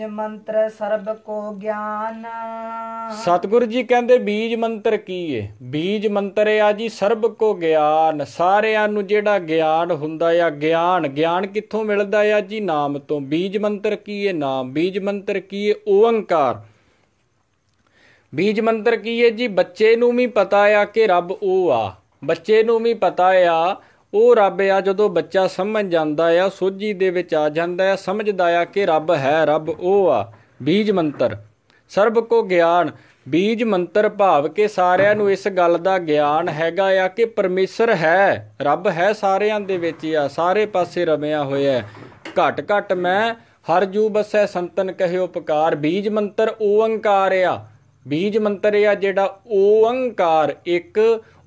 ਜੇ ਮੰਤਰ ਸਰਬ ਕੋ ਗਿਆਨ ਸਤਿਗੁਰੂ ਜੀ ਕਹਿੰਦੇ ਬੀਜ ਮੰਤਰ ਕੀ ਏ ਬੀਜ ਮੰਤਰ ਏ ਆ ਜੀ ਸਰਬ ਕੋ ਗਿਆਨ ਸਾਰਿਆਂ ਨੂੰ ਜਿਹੜਾ ਗਿਆਨ ਹੁੰਦਾ ਆ ਗਿਆਨ ਗਿਆਨ ਕਿੱਥੋਂ ਮਿਲਦਾ ਆ ਜੀ ਨਾਮ ਤੋਂ ਬੀਜ ਮੰਤਰ ਕੀ ਏ ਨਾਮ ਬੀਜ ਮੰਤਰ ਕੀ ਏ ਓੰਕਾਰ ਬੀਜ ਮੰਤਰ ਕੀ ਏ ਜੀ ਬੱਚੇ ਨੂੰ ਵੀ ਪਤਾ ਆ ਕਿ ਰੱਬ ਉਹ ਆ ਬੱਚੇ ਨੂੰ ਵੀ ਪਤਾ ਆ ਉਹ ਰੱਬ ਆ ਜਦੋਂ ਬੱਚਾ ਸਮਝ ਜਾਂਦਾ ਆ ਸੋਝੀ ਦੇ ਵਿੱਚ ਆ ਜਾਂਦਾ ਆ ਸਮਝਦਾ ਆ ਕਿ ਰੱਬ ਹੈ ਰੱਬ ਉਹ ਆ ਬੀਜ ਮੰਤਰ ਸਰਬ ਕੋ ਗਿਆਨ ਬੀਜ ਮੰਤਰ ਭਾਵ ਕੇ ਸਾਰਿਆਂ ਨੂੰ ਇਸ ਗੱਲ ਦਾ ਗਿਆਨ ਹੈਗਾ ਆ ਕਿ ਪਰਮੇਸ਼ਰ ਹੈ ਰੱਬ ਹੈ ਸਾਰਿਆਂ ਦੇ ਵਿੱਚ ਆ ਸਾਰੇ ਪਾਸੇ ਰਮਿਆ ਹੋਇਆ ਘਟ ਘਟ ਮੈਂ ਹਰ ਜੂ ਬਸੈ ਸੰਤਨ ਕਹਿਓ ਪੁਕਾਰ ਬੀਜ ਮੰਤਰ ਓੰਕਾਰ ਆ ਬੀਜ ਮੰਤਰ ਆ ਜਿਹੜਾ ਓੰਕਾਰ ਇੱਕ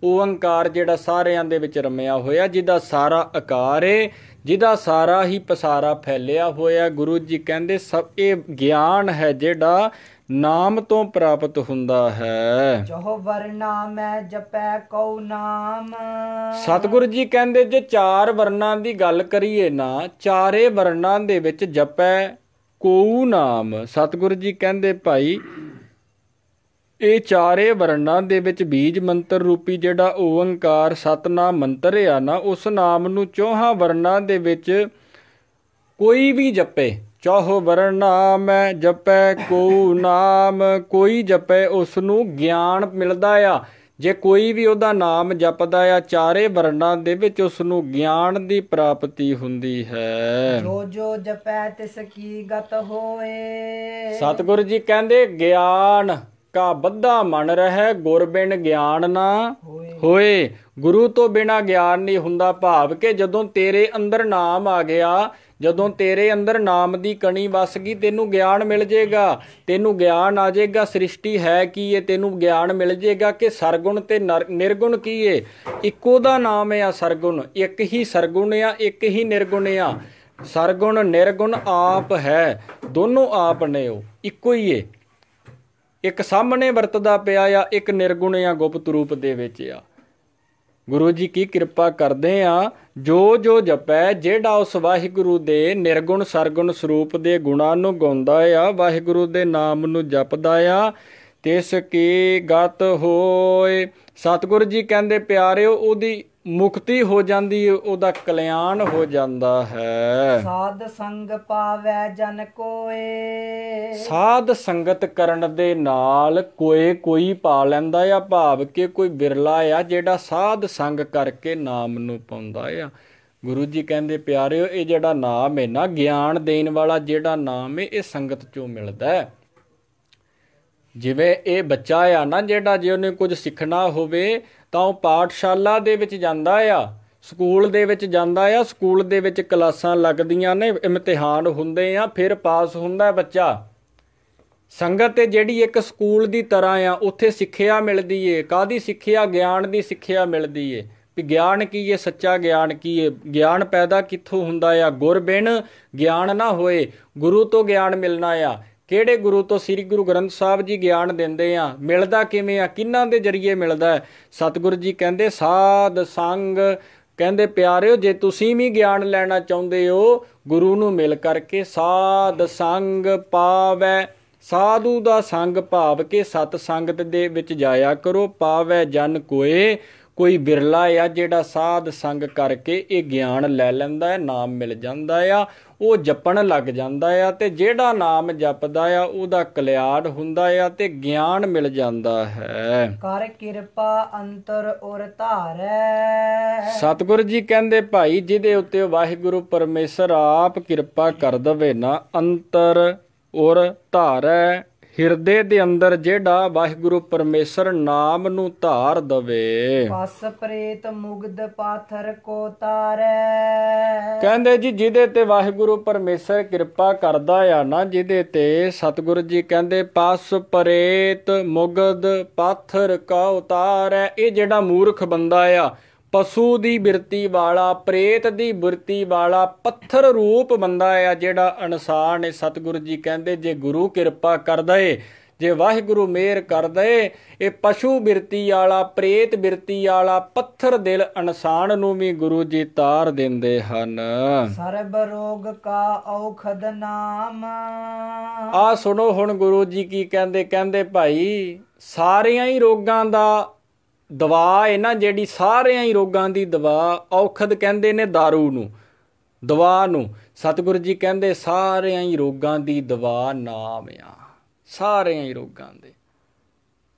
ਓੰਕਾਰ ਜਿਹੜਾ ਸਾਰਿਆਂ ਦੇ ਵਿੱਚ ਰਮਿਆ ਹੋਇਆ ਜਿਹਦਾ ਸਾਰਾ ਆਕਾਰ ਏ ਜਿਹਦਾ ਸਾਰਾ ਹੀ ਪਸਾਰਾ ਫੈਲਿਆ ਹੋਇਆ ਗੁਰੂ ਜੀ ਕਹਿੰਦੇ ਸਭ ਇਹ ਗਿਆਨ ਹੈ ਜਿਹੜਾ ਨਾਮ ਤੋਂ ਪ੍ਰਾਪਤ ਹੁੰਦਾ ਹੈ ਜੋ ਵਰਨਾ ਮੈਂ ਜਪੈ ਕਉ ਨਾਮ ਸਤਿਗੁਰੂ ਜੀ ਕਹਿੰਦੇ ਜੇ ਚਾਰ ਵਰਨਾਂ ਦੀ ਗੱਲ ਕਰੀਏ ਨਾ ਚਾਰੇ ਵਰਨਾਂ ਦੇ ਵਿੱਚ ਜਪੈ ਕਉ ਨਾਮ ਸਤਿਗੁਰੂ ਜੀ ਕਹਿੰਦੇ ਭਾਈ ਇਹ ਚਾਰੇ ਵਰਣਾਂ ਦੇ ਵਿੱਚ ਬੀਜ ਮੰਤਰ ਰੂਪੀ ਜਿਹੜਾ ਓੰਕਾਰ ਸਤਨਾਮ ਮੰਤਰ ਆ ਨਾ ਉਸ ਨਾਮ ਨੂੰ ਚੌਹਾਂ ਵਰਣਾਂ ਦੇ ਵਿੱਚ ਕੋਈ ਵੀ ਜਪੇ ਚੌਹ ਵਰਣ ਨਾਮ ਜਪੈ ਕੋ ਨਾਮ ਕੋਈ ਜਪੇ ਉਸ ਨੂੰ ਗਿਆਨ ਮਿਲਦਾ ਆ ਜੇ ਕੋਈ ਵੀ ਉਹਦਾ ਨਾਮ ਜਪਦਾ ਆ ਚਾਰੇ ਵਰਣਾਂ ਦੇ ਵਿੱਚ ਉਸ ਨੂੰ ਗਿਆਨ ਦੀ ਪ੍ਰਾਪਤੀ ਹੁੰਦੀ ਹੈ ਜੋ ਜੋ ਜਪੈ ਤਿਸ ਕੀ ਗਤ ਹੋਏ ਸਤਿਗੁਰੂ ਜੀ ਕਹਿੰਦੇ ਗਿਆਨ ਕਾ ਬੱਧਾ ਮਨ ਰਹਿ ਗੁਰ ਬਿਨ ਗਿਆਨ ਨਾ ਹੋਏ ਗੁਰੂ ਤੋਂ ਬਿਨਾ ਗਿਆਨ ਨਹੀਂ ਹੁੰਦਾ ਭਾਵ ਕਿ ਜਦੋਂ ਤੇਰੇ ਅੰਦਰ ਨਾਮ ਆ ਗਿਆ ਜਦੋਂ ਤੇਰੇ ਅੰਦਰ ਨਾਮ ਦੀ ਕਣੀ ਵਸ ਗਈ ਤੈਨੂੰ ਗਿਆਨ ਮਿਲ ਜਾਏਗਾ ਤੈਨੂੰ ਗਿਆਨ ਆ ਜਾਏਗਾ ਸ੍ਰਿਸ਼ਟੀ ਹੈ ਕੀ ਇਹ ਤੈਨੂੰ ਗਿਆਨ ਮਿਲ ਜਾਏਗਾ ਕਿ ਸਰਗੁਣ ਤੇ ਨਿਰਗੁਣ ਕੀ ਏ ਇੱਕੋ ਦਾ ਨਾਮ ਹੈ ਆ ਸਰਗੁਣ ਇੱਕ ਹੀ ਸਰਗੁਣ ਆ ਇੱਕ ਹੀ ਨਿਰਗੁਣ ਆ ਸਰਗੁਣ ਨਿਰਗੁਣ ਆਪ ਹੈ ਦੋਨੋਂ ਆਪ ਨੇ ਉਹ ਇੱਕੋ ਹੀ ਏ ਇੱਕ ਸਾਹਮਣੇ ਵਰਤਦਾ ਪਿਆ ਆ ਇੱਕ ਨਿਰਗੁਣ ਆ ਗੁਪਤ ਰੂਪ ਦੇ ਵਿੱਚ ਆ ਗੁਰੂ ਜੀ ਕੀ ਕਿਰਪਾ ਕਰਦੇ ਆ ਜੋ ਜੋ ਜਪੈ ਜਿਹੜਾ ਉਸ ਵਾਹਿਗੁਰੂ ਦੇ ਨਿਰਗੁਣ ਸਰਗੁਣ ਸਰੂਪ ਦੇ ਗੁਣਾਂ ਨੂੰ ਗਾਉਂਦਾ ਆ ਵਾਹਿਗੁਰੂ ਦੇ ਨਾਮ ਨੂੰ ਜਪਦਾ ਆ ਤਿਸ ਕੀ ਗਤ ਹੋਏ ਸਤਿਗੁਰੂ ਜੀ ਕਹਿੰਦੇ ਪਿਆਰਿਓ ਉਹਦੀ ਮੁਕਤੀ ਹੋ ਜਾਂਦੀ ਉਹਦਾ ਕਲਿਆਣ ਹੋ ਜਾਂਦਾ ਹੈ ਸਾਧ ਸੰਗ ਪਾਵੇ ਜਨ ਕੋਏ ਸਾਧ ਸੰਗਤ ਕਰਨ ਦੇ ਨਾਲ ਕੋਏ ਕੋਈ ਪਾ ਲੈਂਦਾ ਆ ਭਾਵ ਕਿ ਕੋਈ ਵਿਰਲਾ ਆ ਜਿਹੜਾ ਸਾਧ ਸੰਗ ਕਰਕੇ ਨਾਮ ਨੂੰ ਪਾਉਂਦਾ ਆ ਗੁਰੂ ਜੀ ਕਹਿੰਦੇ ਪਿਆਰਿਓ ਇਹ ਜਿਹੜਾ ਨਾਮ ਹੈ ਨਾ ਗਿਆਨ ਦੇਣ ਵਾਲਾ ਜਿਹੜਾ ਨਾਮ ਹੈ ਇਹ ਸੰਗਤ ਚੋਂ ਮਿਲਦਾ ਹੈ ਜਿਵੇਂ ਇਹ ਬੱਚਾ ਆ ਨਾ ਜਿਹੜਾ ਜੇ ਉਹਨੇ ਕੁਝ ਸਿੱਖਣਾ ਹੋਵੇ ਤਾਂ ਉਹ ਪਾਠਸ਼ਾਲਾ ਦੇ ਵਿੱਚ ਜਾਂਦਾ ਆ ਸਕੂਲ ਦੇ ਵਿੱਚ ਜਾਂਦਾ ਆ ਸਕੂਲ ਦੇ ਵਿੱਚ ਕਲਾਸਾਂ ਲੱਗਦੀਆਂ ਨੇ ਇਮਤਿਹਾਨ ਹੁੰਦੇ ਆ ਫਿਰ ਪਾਸ ਹੁੰਦਾ ਬੱਚਾ ਸੰਗਤ ਤੇ ਜਿਹੜੀ ਇੱਕ ਸਕੂਲ ਦੀ ਤਰ੍ਹਾਂ ਆ ਉੱਥੇ ਸਿੱਖਿਆ ਮਿਲਦੀ ਏ ਕਾਦੀ ਸਿੱਖਿਆ ਗਿਆਨ ਦੀ ਸਿੱਖਿਆ ਮਿਲਦੀ ਏ ਵੀ ਗਿਆਨ ਕੀ ਏ ਸੱਚਾ ਗਿਆਨ ਕੀ ਏ ਗਿਆਨ ਪੈਦਾ ਕਿੱਥੋਂ ਹੁੰਦਾ ਆ ਗੁਰ ਬਿਨ ਗਿਆਨ ਨਾ ਹੋਏ ਗੁਰੂ ਤੋਂ ਗਿਆਨ ਮਿਲਣਾ ਆ ਕਿਹੜੇ ਗੁਰੂ ਤੋਂ ਸ੍ਰੀ ਗੁਰੂ ਗ੍ਰੰਥ ਸਾਹਿਬ ਜੀ ਗਿਆਨ ਦਿੰਦੇ ਆ ਮਿਲਦਾ ਕਿਵੇਂ ਆ ਕਿੰਨਾਂ ਦੇ ਜਰੀਏ ਮਿਲਦਾ ਸਤਿਗੁਰੂ ਜੀ ਕਹਿੰਦੇ ਸਾਧ ਸੰਗ ਕਹਿੰਦੇ ਪਿਆਰਿਓ ਜੇ ਤੁਸੀਂ ਵੀ ਗਿਆਨ ਲੈਣਾ ਚਾਹੁੰਦੇ ਹੋ ਗੁਰੂ ਨੂੰ ਮਿਲ ਕਰਕੇ ਸਾਧ ਸੰਗ ਪਾਵੈ ਸਾਧੂ ਦਾ ਸੰਗ ਭਾਵ ਕੇ ਸਤ ਸੰਗਤ ਦੇ ਵਿੱਚ ਜਾਇਆ ਕਰੋ ਪਾਵੈ ਜਨ ਕੋਏ ਕੋਈ ਬਿਰਲਾ ਆ ਜਿਹੜਾ ਸਾਧ ਸੰਗ ਕਰਕੇ ਇਹ ਗਿਆਨ ਲੈ ਲੈਂਦਾ ਹੈ ਨਾਮ ਮਿਲ ਜਾਂਦਾ ਆ ਉਹ ਜਪਣ ਲੱਗ ਜਾਂਦਾ ਆ ਤੇ ਜਿਹੜਾ ਨਾਮ ਜਪਦਾ ਆ ਉਹਦਾ ਕਲਿਆੜ ਹੁੰਦਾ ਆ ਤੇ ਗਿਆਨ ਮਿਲ ਜਾਂਦਾ ਹੈ ਕਰ ਕਿਰਪਾ ਅੰਤਰ ਔਰ ਧਾਰੈ ਸਤਿਗੁਰ ਜੀ ਕਹਿੰਦੇ ਭਾਈ ਜਿਹਦੇ ਉੱਤੇ ਵਾਹਿਗੁਰੂ ਪਰਮੇਸ਼ਰ ਆਪ ਕਿਰਪਾ ਕਰ ਦਵੇ ਨਾ ਅੰਤਰ ਔਰ ਧਾਰੈ ਹਿਰਦੇ ਦੇ ਅੰਦਰ ਜਿਹੜਾ ਵਾਹਿਗੁਰੂ ਪਰਮੇਸ਼ਰ ਨਾਮ ਨੂੰ ਧਾਰ ਦਵੇ ਪਸ ਪ੍ਰੇਤ ਮੁਗਦ ਪਾਥਰ ਕੋ ਤਾਰੈ ਕਹਿੰਦੇ ਜੀ ਜਿਹਦੇ ਤੇ ਵਾਹਿਗੁਰੂ ਪਰਮੇਸ਼ਰ ਕਿਰਪਾ ਕਰਦਾ ਆ ਨਾ ਜਿਹਦੇ ਤੇ ਸਤਿਗੁਰੂ ਜੀ ਕਹਿੰਦੇ ਪਸ ਪ੍ਰੇਤ ਮੁਗਦ ਪਾਥਰ ਕੋ ਤਾਰੈ ਇਹ ਜਿਹੜਾ ਮੂਰਖ ਬੰਦਾ ਆ ਪਸ਼ੂ ਦੀ ਬਿਰਤੀ ਵਾਲਾ ਪ੍ਰੇਤ ਦੀ ਬਿਰਤੀ ਵਾਲਾ ਪੱਥਰ ਰੂਪ ਬੰਦਾ ਆ ਜਿਹੜਾ ਇਨਸਾਨ ਹੈ ਸਤਿਗੁਰੂ ਜੀ ਕਹਿੰਦੇ ਜੇ ਗੁਰੂ ਕਿਰਪਾ ਕਰਦਾ ਏ ਜੇ ਵਾਹਿਗੁਰੂ ਮਿਹਰ ਕਰਦਾ ਏ ਇਹ ਪਸ਼ੂ ਬਿਰਤੀ ਵਾਲਾ ਪ੍ਰੇਤ ਬਿਰਤੀ ਵਾਲਾ ਪੱਥਰ ਦਿਲ ਇਨਸਾਨ ਨੂੰ ਵੀ ਗੁਰੂ ਜੀ ਤਾਰ ਦਿੰਦੇ ਹਨ ਸਰਬ ਰੋਗ ਕਾ ਔਖਦ ਨਾਮ ਆ ਸੁਣੋ ਹੁਣ ਗੁਰੂ ਜੀ ਕੀ ਕਹਿੰਦੇ ਕਹਿੰਦੇ ਭਾਈ ਸਾਰਿਆਂ ਹੀ ਰੋਗਾਂ ਦਾ ਦਵਾ ਇਹਨਾਂ ਜਿਹੜੀ ਸਾਰਿਆਂ ਹੀ ਰੋਗਾਂ ਦੀ ਦਵਾ ਔਖਦ ਕਹਿੰਦੇ ਨੇ दारू ਨੂੰ ਦਵਾ ਨੂੰ ਸਤਿਗੁਰੂ ਜੀ ਕਹਿੰਦੇ ਸਾਰਿਆਂ ਹੀ ਰੋਗਾਂ ਦੀ ਦਵਾ ਨਾਮ ਆ ਸਾਰਿਆਂ ਹੀ ਰੋਗਾਂ ਦੇ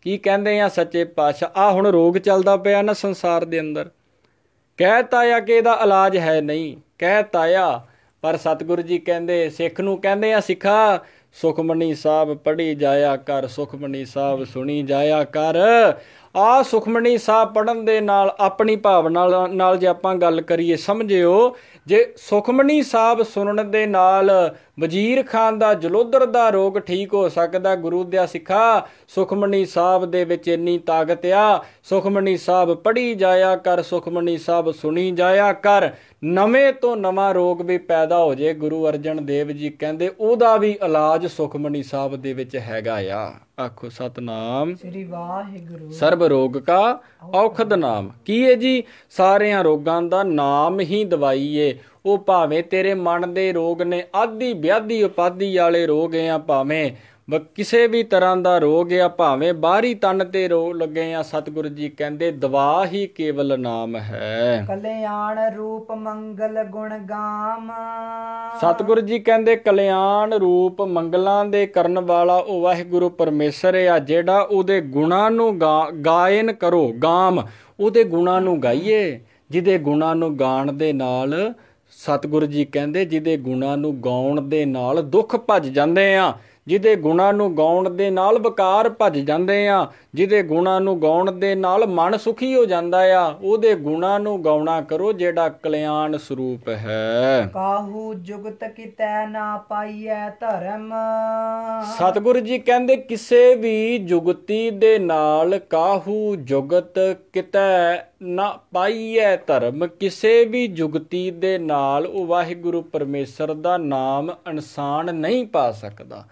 ਕੀ ਕਹਿੰਦੇ ਆ ਸੱਚੇ ਪਾਤਸ਼ਾਹ ਆ ਹੁਣ ਰੋਗ ਚੱਲਦਾ ਪਿਆ ਨਾ ਸੰਸਾਰ ਦੇ ਅੰਦਰ ਕਹਿਤਾ ਆ ਕਿ ਇਹਦਾ ਇਲਾਜ ਹੈ ਨਹੀਂ ਕਹਿਤਾ ਆ ਪਰ ਸਤਿਗੁਰੂ ਜੀ ਕਹਿੰਦੇ ਸਿੱਖ ਨੂੰ ਕਹਿੰਦੇ ਆ ਸਿੱਖਾ ਸੁਖਮਨੀ ਸਾਹਿਬ ਪੜ੍ਹੀ ਜਾਇਆ ਕਰ ਸੁਖਮਨੀ ਸਾਹਿਬ ਸੁਣੀ ਜਾਇਆ ਕਰ ਆ ਸੁਖਮਣੀ ਸਾਹਿਬ ਪੜਨ ਦੇ ਨਾਲ ਆਪਣੀ ਭਾਵਨਾ ਨਾਲ ਜੇ ਆਪਾਂ ਗੱਲ ਕਰੀਏ ਸਮਝਿਓ ਜੇ ਸੁਖਮਣੀ ਸਾਹਿਬ ਸੁਣਨ ਦੇ ਨਾਲ ਵਜ਼ੀਰ ਖਾਨ ਦਾ ਜਲੋਦਰ ਦਾ ਰੋਗ ਠੀਕ ਹੋ ਸਕਦਾ ਗੁਰੂ ਦਿਆ ਸਿੱਖਾ ਸੁਖਮਣੀ ਸਾਹਿਬ ਦੇ ਵਿੱਚ ਇੰਨੀ ਤਾਕਤ ਆ ਸੁਖਮਣੀ ਸਾਹਿਬ ਪੜੀ ਜਾਇਆ ਕਰ ਸੁਖਮਣੀ ਸਾਹਿਬ ਸੁਣੀ ਜਾਇਆ ਕਰ ਨਵੇਂ ਤੋਂ ਨਵਾਂ ਰੋਗ ਵੀ ਪੈਦਾ ਹੋ ਜੇ ਗੁਰੂ ਅਰਜਨ ਦੇਵ ਜੀ ਕਹਿੰਦੇ ਉਹਦਾ ਵੀ ਇਲਾਜ ਸੁਖਮਣੀ ਸਾਹਿਬ ਦੇ ਵਿੱਚ ਹੈਗਾ ਆ ਆਖੋ ਸਤਨਾਮ ਸ੍ਰੀ ਵਾਹਿਗੁਰੂ ਸਰਬ ਰੋਗ ਕਾ ਔਖਦ ਨਾਮ ਕੀ ਹੈ ਜੀ ਸਾਰਿਆਂ ਰੋਗਾਂ ਦਾ ਨਾਮ ਹੀ ਦਵਾਈ ਏ ਉਹ ਭਾਵੇਂ ਤੇਰੇ ਮਨ ਦੇ ਰੋਗ ਨੇ ਆਦੀ ਵਿਆਧੀ ਉਪਾਦੀ ਵਾਲੇ ਰੋਗ ਆ ਭਾਵੇਂ ਕਿਸੇ ਵੀ ਤਰ੍ਹਾਂ ਦਾ ਰੋਗ ਆ ਭਾਵੇਂ ਬਾਹਰੀ ਤਨ ਤੇ ਰੋਗ ਲੱਗੇ ਆ ਸਤਿਗੁਰੂ ਜੀ ਕਹਿੰਦੇ ਦਵਾ ਹੀ ਕੇਵਲ ਨਾਮ ਹੈ ਕਲਿਆਣ ਰੂਪ ਮੰਗਲ ਗੁਣ ਗਾਮ ਸਤਿਗੁਰੂ ਜੀ ਕਹਿੰਦੇ ਕਲਿਆਣ ਰੂਪ ਮੰਗਲਾਂ ਦੇ ਕਰਨ ਵਾਲਾ ਉਹ ਵਾਹਿਗੁਰੂ ਪਰਮੇਸ਼ਰ ਆ ਜਿਹੜਾ ਉਹਦੇ ਗੁਣਾਂ ਨੂੰ ਗਾਇਨ ਕਰੋ ਗਾਮ ਉਹਦੇ ਗੁਣਾਂ ਨੂੰ ਗਾਈਏ ਜਿਹਦੇ ਗੁਣਾਂ ਨੂੰ ਗਾਣ ਦੇ ਨਾਲ ਸਤਿਗੁਰੂ ਜੀ ਕਹਿੰਦੇ ਜਿਹਦੇ ਗੁਣਾਂ ਨੂੰ ਗਾਉਣ ਦੇ ਨਾਲ ਦੁੱਖ ਭੱਜ ਜਾਂਦੇ ਆ ਜਿਹਦੇ ਗੁਣਾਂ ਨੂੰ ਗਾਉਣ ਦੇ ਨਾਲ ਵਿਕਾਰ ਭੱਜ ਜਾਂਦੇ ਆ ਜਿਹਦੇ ਗੁਣਾਂ ਨੂੰ ਗਾਉਣ ਦੇ ਨਾਲ ਮਨ ਸੁਖੀ ਹੋ ਜਾਂਦਾ ਆ ਉਹਦੇ ਗੁਣਾਂ ਨੂੰ ਗਾਉਣਾ ਕਰੋ ਜਿਹੜਾ ਕਲਿਆਣ ਸਰੂਪ ਹੈ ਕਾਹੂ ਜੁਗਤ ਕਿਤੈ ਨਾ ਪਾਈਐ ਧਰਮ ਸਤਿਗੁਰੂ ਜੀ ਕਹਿੰਦੇ ਕਿਸੇ ਵੀ ਜੁਗਤੀ ਦੇ ਨਾਲ ਕਾਹੂ ਜੁਗਤ ਕਿਤੈ ਨਾ ਪਾਈਐ ਧਰਮ ਕਿਸੇ ਵੀ ਜੁਗਤੀ ਦੇ ਨਾਲ ਉਹ ਵਾਹਿਗੁਰੂ ਪਰਮੇਸ਼ਰ ਦਾ ਨਾਮ ਇਨਸਾਨ ਨਹੀਂ ਪਾ ਸਕਦਾ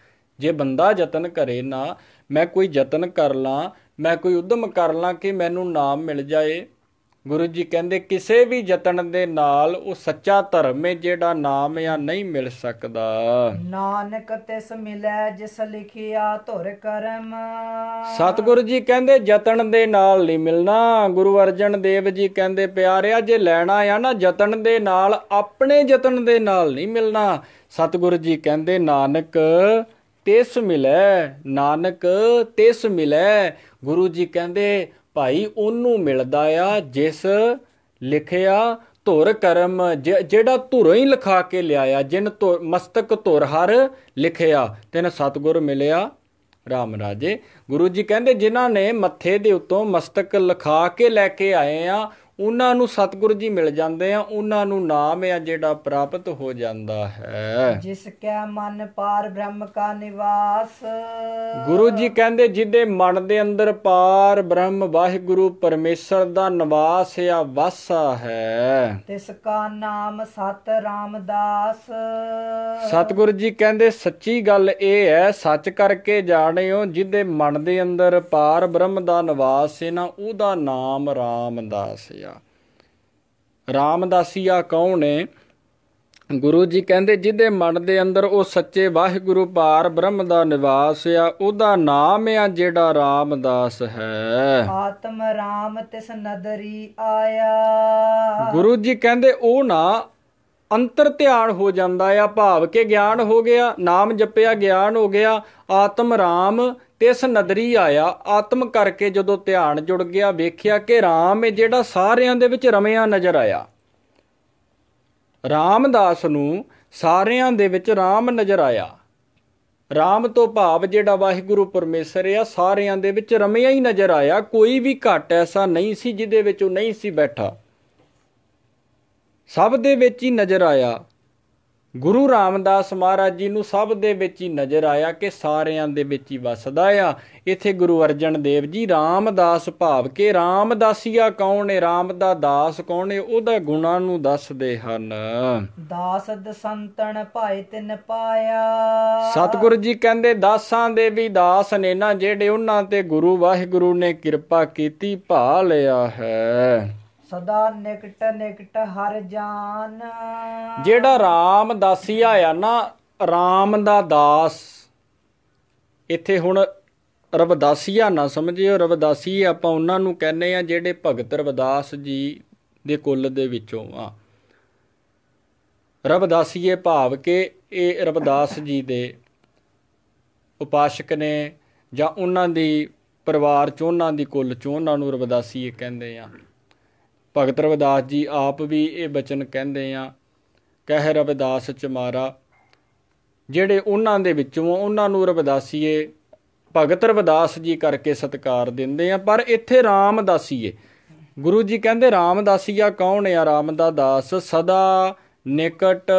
ਜੇ ਬੰਦਾ ਯਤਨ ਕਰੇ ਨਾ ਮੈਂ ਕੋਈ ਯਤਨ ਕਰ ਲਾਂ ਮੈਂ ਕੋਈ ਉਦਮ ਕਰ ਲਾਂ ਕਿ ਮੈਨੂੰ ਨਾਮ ਮਿਲ ਜਾਏ ਗੁਰੂ ਜੀ ਕਹਿੰਦੇ ਕਿਸੇ ਵੀ ਯਤਨ ਦੇ ਨਾਲ ਉਹ ਸੱਚਾ ਧਰਮ ਹੈ ਜਿਹੜਾ ਨਾਮ ਆ ਨਹੀਂ ਮਿਲ ਸਕਦਾ ਨਾਨਕ ਤਿਸ ਮਿਲੈ ਜਿਸ ਲਿਖਿਆ ਧੁਰ ਕਰਮ ਸਤਗੁਰੂ ਜੀ ਕਹਿੰਦੇ ਯਤਨ ਦੇ ਨਾਲ ਨਹੀਂ ਮਿਲਣਾ ਗੁਰੂ ਅਰਜਨ ਦੇਵ ਜੀ ਕਹਿੰਦੇ ਪਿਆਰਿਆ ਜੇ ਲੈਣਾ ਆ ਨਾ ਯਤਨ ਦੇ ਨਾਲ ਆਪਣੇ ਯਤਨ ਦੇ ਨਾਲ ਨਹੀਂ ਮਿਲਣਾ ਸਤਗੁਰੂ ਜੀ ਕਹਿੰਦੇ ਨਾਨਕ ਤਿਸ ਮਿਲੈ ਨਾਨਕ ਤਿਸ ਮਿਲੈ ਗੁਰੂ ਜੀ ਕਹਿੰਦੇ ਭਾਈ ਉਹਨੂੰ ਮਿਲਦਾ ਆ ਜਿਸ ਲਿਖਿਆ ਧੁਰ ਕਰਮ ਜਿਹੜਾ ਧੁਰੋਂ ਹੀ ਲਿਖਾ ਕੇ ਲਿਆਇਆ ਜਿਨ ਮਸਤਕ ਧੁਰ ਹਰ ਲਿਖਿਆ ਤਿਨ ਸਤਗੁਰ ਮਿਲਿਆ ਰਾਮ ਰਾਜੇ ਗੁਰੂ ਜੀ ਕਹਿੰਦੇ ਜਿਨ੍ਹਾਂ ਨੇ ਮੱਥੇ ਦੇ ਉੱਤੋਂ ਮਸਤਕ ਲਿਖਾ ਕੇ ਲੈ ਕੇ ਆਏ ਆ ਉਹਨਾਂ ਨੂੰ ਸਤਿਗੁਰੂ ਜੀ ਮਿਲ ਜਾਂਦੇ ਆ ਉਹਨਾਂ ਨੂੰ ਨਾਮ ਆ ਜਿਹੜਾ ਪ੍ਰਾਪਤ ਹੋ ਜਾਂਦਾ ਹੈ ਜਿਸ ਕੈ ਮਨ ਪਾਰ ਬ੍ਰਹਮ ਕਾ ਨਿਵਾਸ ਗੁਰੂ ਜੀ ਕਹਿੰਦੇ ਜਿਹਦੇ ਮਨ ਦੇ ਅੰਦਰ ਪਾਰ ਬ੍ਰਹਮ ਵਾਹਿਗੁਰੂ ਪਰਮੇਸ਼ਰ ਦਾ ਨਿਵਾਸ ਆ ਵਾਸਾ ਹੈ ਤਿਸ ਕਾ ਨਾਮ ਸਤ ਰਾਮਦਾਸ ਸਤਿਗੁਰੂ ਜੀ ਕਹਿੰਦੇ ਸੱਚੀ ਗੱਲ ਇਹ ਹੈ ਸੱਚ ਕਰਕੇ ਜਾਣਿਓ ਜਿਹਦੇ ਮਨ ਦੇ ਅੰਦਰ ਪਾਰ ਬ੍ਰਹਮ ਦਾ ਨਿਵਾਸ ਹੈ ਨਾ ਉਹਦਾ ਨਾਮ ਰਾਮਦਾਸ ਹੈ ਰਾਮਦਾਸੀਆ ਕੌਣ ਨੇ ਗੁਰੂ ਜੀ ਕਹਿੰਦੇ ਜਿਹਦੇ ਮਨ ਦੇ ਅੰਦਰ ਉਹ ਸੱਚੇ ਵਾਹਿਗੁਰੂ ਪਾਰ ਬ੍ਰਹਮ ਦਾ ਨਿਵਾਸ ਆ ਉਹਦਾ ਨਾਮ ਆ ਜਿਹੜਾ ਰਾਮਦਾਸ ਹੈ ਆਤਮ ਰਾਮ ਤਿਸ ਨਦਰੀ ਆਇਆ ਗੁਰੂ ਜੀ ਕਹਿੰਦੇ ਉਹ ਨਾ ਅੰਤਰ ਧਿਆਨ ਹੋ ਜਾਂਦਾ ਆ ਭਾਵ ਕੇ ਗਿਆਨ ਹੋ ਗਿਆ ਨਾਮ ਜਪਿਆ ਗਿਆਨ ਹੋ ਗਿਆ ਆਤਮ ਰਾਮ ਤਿਸ ਨਦਰੀ ਆਇਆ ਆਤਮ ਕਰਕੇ ਜਦੋਂ ਧਿਆਨ ਜੁੜ ਗਿਆ ਵੇਖਿਆ ਕਿ RAM ਇਹ ਜਿਹੜਾ ਸਾਰਿਆਂ ਦੇ ਵਿੱਚ ਰਮਿਆ ਨਜ਼ਰ ਆਇਆ ਰਾਮਦਾਸ ਨੂੰ ਸਾਰਿਆਂ ਦੇ ਵਿੱਚ RAM ਨਜ਼ਰ ਆਇਆ RAM ਤੋਂ ਭਾਵ ਜਿਹੜਾ ਵਾਹਿਗੁਰੂ ਪਰਮੇਸ਼ਰ ਆ ਸਾਰਿਆਂ ਦੇ ਵਿੱਚ ਰਮਿਆ ਹੀ ਨਜ਼ਰ ਆਇਆ ਕੋਈ ਵੀ ਘਟ ਐਸਾ ਨਹੀਂ ਸੀ ਜਿਹਦੇ ਵਿੱਚ ਉਹ ਨਹੀਂ ਸੀ ਬੈਠਾ ਸਭ ਦੇ ਵਿੱਚ ਹੀ ਨਜ਼ਰ ਆਇਆ ਗੁਰੂ ਰਾਮਦਾਸ ਮਹਾਰਾਜ ਜੀ ਨੂੰ ਸਭ ਦੇ ਵਿੱਚ ਹੀ ਨਜ਼ਰ ਆਇਆ ਕਿ ਸਾਰਿਆਂ ਦੇ ਵਿੱਚ ਹੀ ਵਸਦਾ ਆ ਇੱਥੇ ਗੁਰੂ ਅਰਜਨ ਦੇਵ ਜੀ ਰਾਮਦਾਸ ਭਾਵ ਕੇ ਰਾਮਦਾਸੀਆ ਕੌਣ ਹੈ ਰਾਮ ਦਾ ਦਾਸ ਕੌਣ ਹੈ ਉਹਦਾ ਗੁਣਾ ਨੂੰ ਦੱਸਦੇ ਹਨ ਦਾਸ ਦਸੰਤਣ ਭਾਇ ਤਿੰਨ ਪਾਇਆ ਸਤਿਗੁਰੂ ਜੀ ਕਹਿੰਦੇ ਦਾਸਾਂ ਦੇ ਵੀ ਦਾਸ ਨੇ ਨਾ ਜਿਹੜੇ ਉਹਨਾਂ ਤੇ ਗੁਰੂ ਵਾਹਿਗੁਰੂ ਨੇ ਕਿਰਪਾ ਕੀਤੀ ਭਾ ਲਿਆ ਹੈ ਸਦਾ ਨਿਕਟ ਨਿਕਟ ਹਰ ਜਾਨ ਜਿਹੜਾ RAM ਦਾਸੀ ਆਇਆ ਨਾ RAM ਦਾ ਦਾਸ ਇੱਥੇ ਹੁਣ ਰਵਦਾਸੀਆ ਨਾ ਸਮਝਿਓ ਰਵਦਾਸੀ ਆਪਾਂ ਉਹਨਾਂ ਨੂੰ ਕਹਿੰਦੇ ਆ ਜਿਹੜੇ ਭਗਤ ਰਵਦਾਸ ਜੀ ਦੇ ਕੁੱਲ ਦੇ ਵਿੱਚੋਂ ਆ ਰਵਦਾਸੀਏ ਭਾਵ ਕਿ ਇਹ ਰਵਦਾਸ ਜੀ ਦੇ ਉਪਾਸ਼ਕ ਨੇ ਜਾਂ ਉਹਨਾਂ ਦੀ ਪਰਿਵਾਰ ਚੋਂ ਉਹਨਾਂ ਦੀ ਕੁੱਲ ਚੋਂ ਉਹਨਾਂ ਨੂੰ ਰਵਦਾਸੀਏ ਕਹਿੰਦੇ ਆ ਭਗਤ ਰਵਿਦਾਸ ਜੀ ਆਪ ਵੀ ਇਹ ਬਚਨ ਕਹਿੰਦੇ ਆ ਕਹਿ ਰਵਿਦਾਸ ਚਮਾਰਾ ਜਿਹੜੇ ਉਹਨਾਂ ਦੇ ਵਿੱਚੋਂ ਉਹਨਾਂ ਨੂੰ ਰਵਿਦਾਸੀਏ ਭਗਤ ਰਵਿਦਾਸ ਜੀ ਕਰਕੇ ਸਤਕਾਰ ਦਿੰਦੇ ਆ ਪਰ ਇੱਥੇ ਰਾਮਦਾਸੀਏ ਗੁਰੂ ਜੀ ਕਹਿੰਦੇ ਰਾਮਦਾਸੀਆ ਕੌਣ ਆ ਰਾਮ ਦਾ ਦਾਸ ਸਦਾ ਨਿਕਟ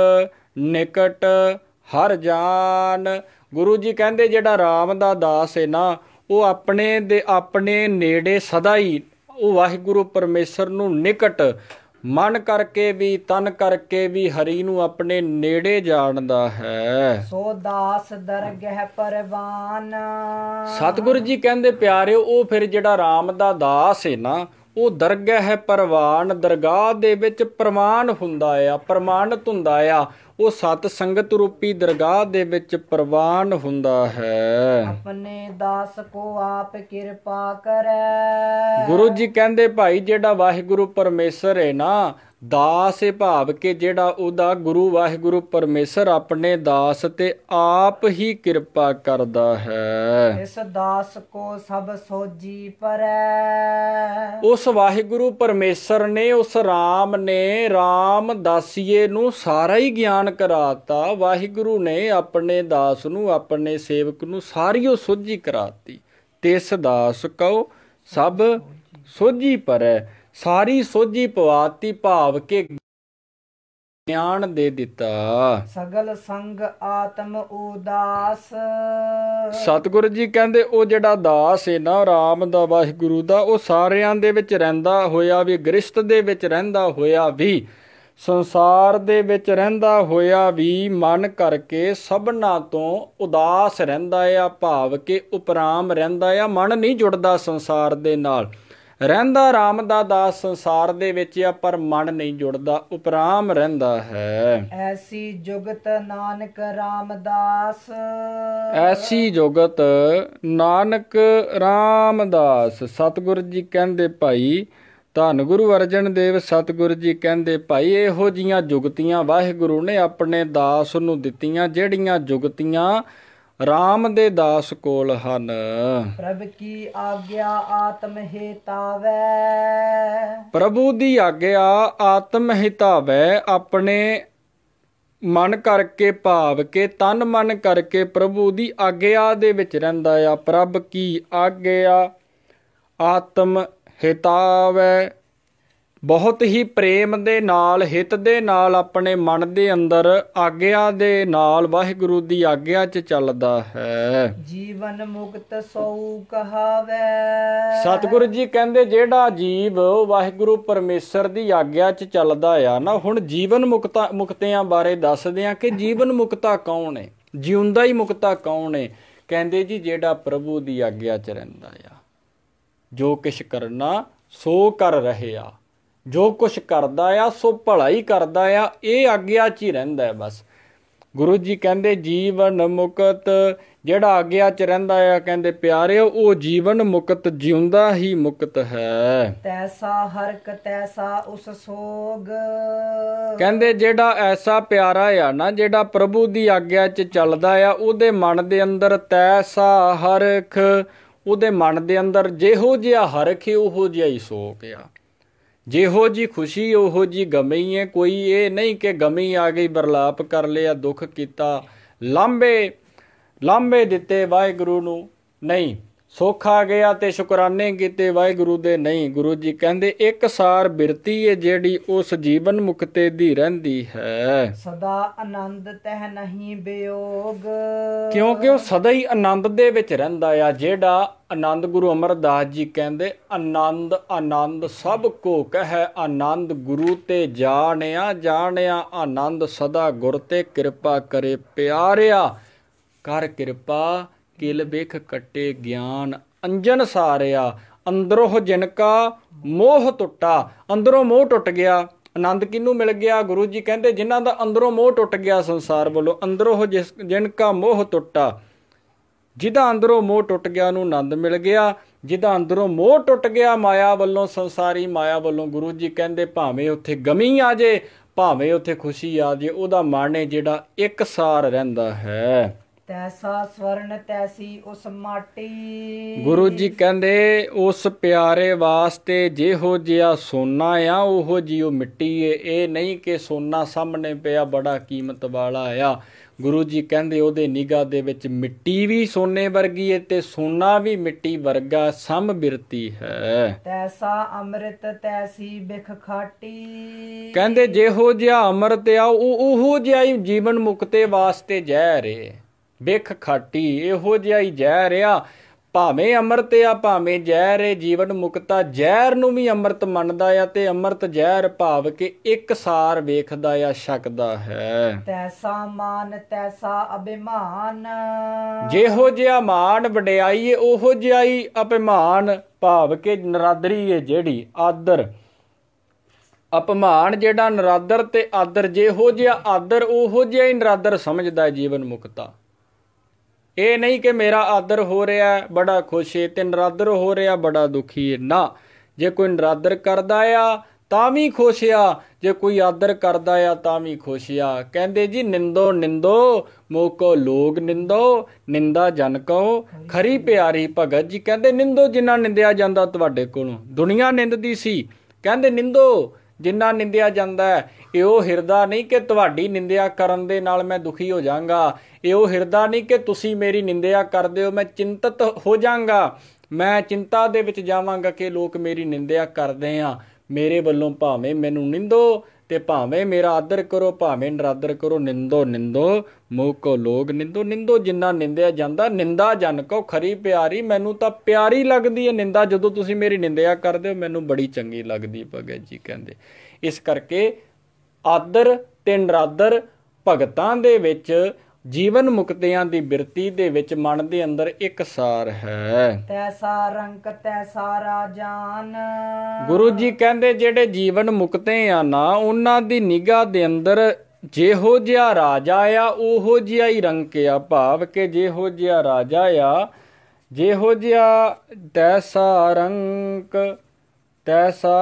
ਨਿਕਟ ਹਰ ਜਾਨ ਗੁਰੂ ਜੀ ਕਹਿੰਦੇ ਜਿਹੜਾ ਰਾਮ ਦਾ ਦਾਸ ਹੈ ਨਾ ਉਹ ਆਪਣੇ ਦੇ ਆਪਣੇ ਨੇੜੇ ਸਦਾ ਹੀ ਉਹ ਵਾਹਿਗੁਰੂ ਪਰਮੇਸ਼ਰ ਨੂੰ ਨਿਕਟ ਮਨ ਕਰਕੇ ਵੀ ਤਨ ਕਰਕੇ ਵੀ ਹਰੀ ਨੂੰ ਆਪਣੇ ਨੇੜੇ ਜਾਣਦਾ ਹੈ ਸੋ ਦਾਸ ਦਰਗਹਿ ਪਰਵਾਨ ਸਤਿਗੁਰੂ ਜੀ ਕਹਿੰਦੇ ਪਿਆਰਿਓ ਉਹ ਫਿਰ ਜਿਹੜਾ RAM ਦਾ ਦਾਸ ਹੈ ਨਾ ਉਹ ਦਰਗਹਿ ਪਰਵਾਨ ਦਰਗਾਹ ਦੇ ਵਿੱਚ ਪ੍ਰਮਾਨ ਹੁੰਦਾ ਆ ਪ੍ਰਮਾਨਤ ਹੁੰਦਾ ਆ ਉਹ ਸਤ ਸੰਗਤ ਰੂਪੀ ਦਰਗਾਹ ਦੇ ਵਿੱਚ ਪ੍ਰਵਾਨ ਹੁੰਦਾ ਹੈ ਆਪਣੇ ਦਾਸ ਕੋ ਆਪ ਕਿਰਪਾ ਕਰੈ ਗੁਰੂ ਜੀ ਕਹਿੰਦੇ ਭਾਈ ਜਿਹੜਾ ਵਾਹਿਗੁਰੂ ਪਰਮੇਸ਼ਰ ਹੈ ਨਾ ਦਾਸ ਇਹ ਭਾਵ ਕਿ ਜਿਹੜਾ ਉਹਦਾ ਗੁਰੂ ਵਾਹਿਗੁਰੂ ਪਰਮੇਸ਼ਰ ਆਪਣੇ ਦਾਸ ਤੇ ਆਪ ਹੀ ਕਿਰਪਾ ਕਰਦਾ ਹੈ ਇਸ ਦਾਸ ਕੋ ਸਭ ਸੋਜੀ ਪਰੈ ਉਸ ਵਾਹਿਗੁਰੂ ਪਰਮੇਸ਼ਰ ਨੇ ਉਸ RAM ਨੇ RAM ਦਾਸੀਏ ਨੂੰ ਸਾਰਾ ਹੀ ਗਿਆਨ ਨਿਸ਼ਾਨ ਕਰਾਤਾ ਵਾਹਿਗੁਰੂ ਨੇ ਆਪਣੇ ਦਾਸ ਨੂੰ ਆਪਣੇ ਸੇਵਕ ਨੂੰ ਸਾਰੀਓ ਸੋਝੀ ਕਰਾਤੀ ਤਿਸ ਦਾਸ ਕਉ ਸਭ ਸੋਝੀ ਪਰੈ ਸਾਰੀ ਸੋਝੀ ਪਵਾਤੀ ਭਾਵ ਕੇ ਗਿਆਨ ਦੇ ਦਿੱਤਾ ਸਗਲ ਸੰਗ ਆਤਮ ਉਦਾਸ ਸਤਿਗੁਰੂ ਜੀ ਕਹਿੰਦੇ ਉਹ ਜਿਹੜਾ ਦਾਸ ਹੈ ਨਾ ਰਾਮ ਦਾ ਵਾਹਿਗੁਰੂ ਦਾ ਉਹ ਸਾਰਿਆਂ ਦੇ ਵਿੱਚ ਰਹਿੰਦਾ ਹੋਇਆ ਵੀ ਗ੍ਰਿਸ਼ਤ ਦੇ ਵਿੱਚ ਰਹਿੰਦਾ ਹੋਇਆ ਵੀ ਸੰਸਾਰ ਦੇ ਵਿੱਚ ਰਹਿੰਦਾ ਹੋਇਆ ਵੀ ਮਨ ਕਰਕੇ ਸਭਨਾ ਤੋਂ ਉਦਾਸ ਰਹਿੰਦਾ ਆ ਭਾਵ ਕਿ ਉਪਰਾਮ ਰਹਿੰਦਾ ਆ ਮਨ ਨਹੀਂ ਜੁੜਦਾ ਸੰਸਾਰ ਦੇ ਨਾਲ ਰਹਿੰਦਾ ਰਾਮ ਦਾ ਦਾਸ ਸੰਸਾਰ ਦੇ ਵਿੱਚ ਆ ਪਰ ਮਨ ਨਹੀਂ ਜੁੜਦਾ ਉਪਰਾਮ ਰਹਿੰਦਾ ਹੈ ਐਸੀ ਜੁਗਤ ਨਾਨਕ ਰਾਮਦਾਸ ਐਸੀ ਜੁਗਤ ਨਾਨਕ ਰਾਮਦਾਸ ਸਤਿਗੁਰ ਜੀ ਕਹਿੰਦੇ ਭਾਈ ਧੰਨ ਗੁਰੂ ਅਰਜਨ ਦੇਵ ਸਤਿਗੁਰ ਜੀ ਕਹਿੰਦੇ ਭਾਈ ਇਹੋ ਜੀਆਂ ਜੁਗਤੀਆਂ ਵਾਹਿਗੁਰੂ ਨੇ ਆਪਣੇ ਦਾਸ ਨੂੰ ਦਿੱਤੀਆਂ ਜਿਹੜੀਆਂ ਜੁਗਤੀਆਂ RAM ਦੇ ਦਾਸ ਕੋਲ ਹਨ ਪ੍ਰਭ ਕੀ ਆਗਿਆ ਆਤਮ ਹਿਤਾਵੈ ਪ੍ਰਭੂ ਦੀ ਆਗਿਆ ਆਤਮ ਹਿਤਾਵੈ ਆਪਣੇ ਮਨ ਕਰਕੇ ਭਾਵ ਕੇ ਤਨ ਮਨ ਕਰਕੇ ਪ੍ਰਭੂ ਦੀ ਆਗਿਆ ਦੇ ਵਿੱਚ ਰਹਿੰਦਾ ਆ ਪ੍ਰਭ ਕੀ ਆਗਿਆ ਆਤਮ ਹਿਤਾਵੈ ਬਹੁਤ ਹੀ ਪ੍ਰੇਮ ਦੇ ਨਾਲ ਹਿਤ ਦੇ ਨਾਲ ਆਪਣੇ ਮਨ ਦੇ ਅੰਦਰ ਆਗਿਆ ਦੇ ਨਾਲ ਵਾਹਿਗੁਰੂ ਦੀ ਆਗਿਆ 'ਚ ਚੱਲਦਾ ਹੈ ਜੀਵਨ ਮੁਕਤ ਸੌ ਕਹਾਵੇ ਸਤਿਗੁਰੂ ਜੀ ਕਹਿੰਦੇ ਜਿਹੜਾ ਜੀਵ ਵਾਹਿਗੁਰੂ ਪਰਮੇਸ਼ਰ ਦੀ ਆਗਿਆ 'ਚ ਚੱਲਦਾ ਆ ਨਾ ਹੁਣ ਜੀਵਨ ਮੁਕਤਾ ਮੁਕਤਿਆਂ ਬਾਰੇ ਦੱਸਦੇ ਆ ਕਿ ਜੀਵਨ ਮੁਕਤਾ ਕੌਣ ਹੈ ਜਿਉਂਦਾ ਹੀ ਮੁਕਤਾ ਕੌਣ ਹੈ ਕਹਿੰਦੇ ਜੀ ਜਿਹੜਾ ਪ੍ਰਭੂ ਦੀ ਆਗਿਆ 'ਚ ਰਹਿੰਦਾ ਆ ਜੋ ਕਿਛ ਕਰਨਾ ਸੋ ਕਰ ਰਹਿਆ ਜੋ ਕੁਛ ਕਰਦਾ ਆ ਸੋ ਭਲਾ ਹੀ ਕਰਦਾ ਆ ਇਹ ਆਗਿਆ 'ਚ ਹੀ ਰਹਿੰਦਾ ਬਸ ਗੁਰੂ ਜੀ ਕਹਿੰਦੇ ਜੀਵਨ ਮੁਕਤ ਜਿਹੜਾ ਆਗਿਆ 'ਚ ਰਹਿੰਦਾ ਆ ਕਹਿੰਦੇ ਪਿਆਰਿਓ ਉਹ ਜੀਵਨ ਮੁਕਤ ਜਿਉਂਦਾ ਹੀ ਮੁਕਤ ਹੈ ਤੈਸਾ ਹਰਕ ਤੈਸਾ ਉਸ ਸੋਗ ਕਹਿੰਦੇ ਜਿਹੜਾ ਐਸਾ ਪਿਆਰਾ ਆ ਨਾ ਜਿਹੜਾ ਪ੍ਰਭੂ ਦੀ ਆਗਿਆ 'ਚ ਚੱਲਦਾ ਆ ਉਹਦੇ ਮਨ ਦੇ ਅੰਦਰ ਤੈਸਾ ਹਰਖ ਉਹਦੇ ਮਨ ਦੇ ਅੰਦਰ ਜਿਹੋ ਜਿਹਾ ਹਰਖ ਹੈ ਉਹੋ ਜਿਹਾ ਹੀ ਸੋਕ ਆ ਜਿਹੋ ਜੀ ਖੁਸ਼ੀ ਉਹੋ ਜੀ ਗਮਈ ਹੈ ਕੋਈ ਇਹ ਨਹੀਂ ਕਿ ਗਮੀ ਆ ਗਈ ਬਰਲਾਪ ਕਰ ਲਿਆ ਦੁੱਖ ਕੀਤਾ ਲਾਂਬੇ ਲਾਂਬੇ ਦਿੱਤੇ ਵਾਹਿਗੁਰੂ ਨੂੰ ਨਹੀਂ ਸੋਖਾ ਗਿਆ ਤੇ ਸ਼ੁਕਰਾਨੇ ਕੀਤੇ ਵਾਹਿਗੁਰੂ ਦੇ ਨਹੀਂ ਗੁਰੂ ਜੀ ਕਹਿੰਦੇ ਇੱਕ ਸਾਰ ਬਿਰਤੀ ਏ ਜਿਹੜੀ ਉਸ ਜੀਵਨ ਮੁਕਤੇ ਦੀ ਰਹਿੰਦੀ ਹੈ ਸਦਾ ਆਨੰਦ ਤਹ ਨਹੀਂ ਬਿਯੋਗ ਕਿਉਂਕਿ ਉਹ ਸਦਾ ਹੀ ਆਨੰਦ ਦੇ ਵਿੱਚ ਰਹਿੰਦਾ ਆ ਜਿਹੜਾ ਆਨੰਦ ਗੁਰੂ ਅਮਰਦਾਸ ਜੀ ਕਹਿੰਦੇ ਆਨੰਦ ਆਨੰਦ ਸਭ ਕੋ ਕਹੈ ਆਨੰਦ ਗੁਰੂ ਤੇ ਜਾਣਿਆ ਜਾਣਿਆ ਆਨੰਦ ਸਦਾ ਗੁਰ ਤੇ ਕਿਰਪਾ ਕਰੇ ਪਿਆਰਿਆ ਕਰ ਕਿਰਪਾ ਕਿਲ ਵੇਖ ਕੱਟੇ ਗਿਆਨ ਅੰਜਨ ਸਾਰਿਆ ਅੰਦਰੋਂ ਜਿਨ ਕਾ ਮੋਹ ਟੁੱਟਾ ਅੰਦਰੋਂ ਮੋਹ ਟੁੱਟ ਗਿਆ ਆਨੰਦ ਕਿਨੂੰ ਮਿਲ ਗਿਆ ਗੁਰੂ ਜੀ ਕਹਿੰਦੇ ਜਿਨ੍ਹਾਂ ਦਾ ਅੰਦਰੋਂ ਮੋਹ ਟੁੱਟ ਗਿਆ ਸੰਸਾਰ ਵੱਲੋਂ ਅੰਦਰੋਂ ਜਿਸ ਜਿਨ ਕਾ ਮੋਹ ਟੁੱਟਾ ਜਿਹਦਾ ਅੰਦਰੋਂ ਮੋਹ ਟੁੱਟ ਗਿਆ ਨੂੰ ਆਨੰਦ ਮਿਲ ਗਿਆ ਜਿਹਦਾ ਅੰਦਰੋਂ ਮੋਹ ਟੁੱਟ ਗਿਆ ਮਾਇਆ ਵੱਲੋਂ ਸੰਸਾਰੀ ਮਾਇਆ ਵੱਲੋਂ ਗੁਰੂ ਜੀ ਕਹਿੰਦੇ ਭਾਵੇਂ ਉੱਥੇ ਗਮੀ ਆ ਜੇ ਭਾਵੇਂ ਉੱਥੇ ਖੁਸ਼ੀ ਆ ਜੇ ਉਹਦਾ ਮਨ ਜਿਹੜਾ ਇੱਕ ਸਾਰ ਰਹਿੰਦਾ ਹੈ ਤੈਸਾ ਸਵਰਨ ਤੈਸੀ ਉਸ ਮਾਟੀ ਗੁਰੂ ਜੀ ਕਹਿੰਦੇ ਉਸ ਪਿਆਰੇ ਵਾਸਤੇ ਜਿਹੋ ਜਿਹਾ ਸੋਨਾ ਆ ਉਹੋ ਜੀ ਉਹ ਮਿੱਟੀ ਏ ਇਹ ਨਹੀਂ ਕਿ ਸੋਨਾ ਸਾਹਮਣੇ ਪਿਆ ਬੜਾ ਕੀਮਤ ਵਾਲਾ ਆ ਗੁਰੂ ਜੀ ਕਹਿੰਦੇ ਉਹਦੇ ਨਿਗਾਹ ਦੇ ਵਿੱਚ ਮਿੱਟੀ ਵੀ ਸੋਨੇ ਵਰਗੀ ਏ ਤੇ ਸੋਨਾ ਵੀ ਮਿੱਟੀ ਵਰਗਾ ਸਮ ਬਿਰਤੀ ਹੈ ਤੈਸਾ ਅੰਮ੍ਰਿਤ ਤੈਸੀ ਬਿਖ ਖਾਟੀ ਕਹਿੰਦੇ ਜਿਹੋ ਜਿਹਾ ਅੰਮ੍ਰਿਤ ਆ ਉਹ ਉਹੋ ਜਿਹਾ ਹੀ ਜੀਵਨ ਮੁਕਤੇ ਵਾਸਤੇ ਜ਼ਹਿਰ ਏ ਬਿਖ ਖਾਟੀ ਇਹੋ ਜਿਹਾ ਹੀ ਜ਼ਹਿਰ ਆ ਭਾਵੇਂ ਅੰਮ੍ਰਿਤ ਆ ਭਾਵੇਂ ਜ਼ਹਿਰ ਏ ਜੀਵਨ ਮੁਕਤਾ ਜ਼ਹਿਰ ਨੂੰ ਵੀ ਅੰਮ੍ਰਿਤ ਮੰਨਦਾ ਆ ਤੇ ਅੰਮ੍ਰਿਤ ਜ਼ਹਿਰ ਭਾਵ ਕੇ ਇੱਕ ਸਾਰ ਵੇਖਦਾ ਆ ਛਕਦਾ ਹੈ ਤੈਸਾ ਮਾਨ ਤੈਸਾ ਅਭਿਮਾਨ ਜਿਹੋ ਜਿਹਾ ਮਾਨ ਵਡਿਆਈ ਏ ਉਹੋ ਜਿਹਾ ਹੀ ਅਭਿਮਾਨ ਭਾਵ ਕੇ ਨਰਾਦਰੀ ਏ ਜਿਹੜੀ ਆਦਰ ਅਪਮਾਨ ਜਿਹੜਾ ਨਰਾਦਰ ਤੇ ਆਦਰ ਜਿਹੋ ਜਿਹਾ ਆਦਰ ਉਹੋ ਜਿਹਾ ਹੀ ਨਰਾਦਰ ਸਮਝਦਾ ਜੀਵਨ ਮੁਕਤਾ ਇਹ ਨਹੀਂ ਕਿ ਮੇਰਾ ਆਦਰ ਹੋ ਰਿਹਾ ਬੜਾ ਖੁਸ਼ ਹੈ ਤੇ ਨਰਾਦਰ ਹੋ ਰਿਹਾ ਬੜਾ ਦੁਖੀ ਹੈ ਨਾ ਜੇ ਕੋਈ ਨਰਾਦਰ ਕਰਦਾ ਆ ਤਾਂ ਵੀ ਖੁਸ਼ ਆ ਜੇ ਕੋਈ ਆਦਰ ਕਰਦਾ ਆ ਤਾਂ ਵੀ ਖੁਸ਼ ਆ ਕਹਿੰਦੇ ਜੀ ਨਿੰਦੋ ਨਿੰਦੋ ਮੋਕੋ ਲੋਗ ਨਿੰਦੋ ਨਿੰਦਾ ਜਨ ਕੋ ਖਰੀ ਪਿਆਰੀ ਭਗਤ ਜੀ ਕਹਿੰਦੇ ਨਿੰਦੋ ਜਿਨ੍ਹਾਂ ਨਿੰਦਿਆ ਜਾਂਦਾ ਤੁਹਾਡੇ ਕੋਲੋਂ ਦੁਨੀਆ ਨਿੰਦਦੀ ਸੀ ਕਹਿੰਦੇ ਨਿੰਦੋ ਜਿੰਨਾ ਨਿੰਦਿਆ ਜਾਂਦਾ ਹੈ ਇਹ ਉਹ ਹਿਰਦਾ ਨਹੀਂ ਕਿ ਤੁਹਾਡੀ ਨਿੰਦਿਆ ਕਰਨ ਦੇ ਨਾਲ ਮੈਂ ਦੁਖੀ ਹੋ ਜਾਵਾਂਗਾ ਇਹ ਉਹ ਹਿਰਦਾ ਨਹੀਂ ਕਿ ਤੁਸੀਂ ਮੇਰੀ ਨਿੰਦਿਆ ਕਰਦੇ ਹੋ ਮੈਂ ਚਿੰਤਤ ਹੋ ਜਾਵਾਂਗਾ ਮੈਂ ਚਿੰਤਾ ਦੇ ਵਿੱਚ ਜਾਵਾਂਗਾ ਕਿ ਲੋਕ ਮੇਰੀ ਨਿੰਦਿਆ ਕਰਦੇ ਆ ਮੇਰੇ ਵੱਲੋਂ ਭਾਵੇਂ ਮੈਨੂੰ ਨਿੰਦੋ ਤੇ ਭਾਵੇਂ ਮੇਰਾ ਆਦਰ ਕਰੋ ਭਾਵੇਂ ਨਰਾਦਰ ਕਰੋ ਨਿੰਦੋ ਨਿੰਦੋ ਮੂਹ ਕੋ ਲੋਗ ਨਿੰਦੋ ਨਿੰਦੋ ਜਿੰਨਾ ਨਿੰਦਿਆ ਜਾਂਦਾ ਨਿੰਦਾ ਜਨ ਕੋ ਖਰੀ ਪਿਆਰੀ ਮੈਨੂੰ ਤਾਂ ਪਿਆਰੀ ਲੱਗਦੀ ਹੈ ਨਿੰਦਾ ਜਦੋਂ ਤੁਸੀਂ ਮੇਰੀ ਨਿੰਦਿਆ ਕਰਦੇ ਹੋ ਮੈਨੂੰ ਬੜੀ ਚੰਗੀ ਲੱਗਦੀ ਭਗਤ ਜੀ ਕਹਿੰਦੇ ਇਸ ਕਰਕੇ ਆਦਰ ਤੇ ਨਰਾਦਰ ਭਗਤਾਂ ਦੇ ਵਿੱਚ ਜੀਵਨ ਮੁਕਤਿਆਂ ਦੀ ਬਿਰਤੀ ਦੇ ਵਿੱਚ ਮਨ ਦੇ ਅੰਦਰ ਇੱਕ ਸਾਰ ਹੈ ਤੈਸਾ ਰੰਗ ਤੈਸਾ ਰਾਜਾਨ ਗੁਰੂ ਜੀ ਕਹਿੰਦੇ ਜਿਹੜੇ ਜੀਵਨ ਮੁਕਤੇ ਆ ਨਾ ਉਹਨਾਂ ਦੀ ਨਿਗਾਹ ਦੇ ਅੰਦਰ ਜਿਹੋ ਜਿਹਾ ਰਾਜਾ ਆ ਉਹੋ ਜਿਹਾ ਹੀ ਕੇ ਆ ਭਾਵ ਕਿ ਜਿਹੋ ਜਿਹਾ ਰਾਜਾ ਆ ਜਿਹੋ ਜਿਹਾ ਤੈਸਾ ਰੰਗ ਤੈਸਾ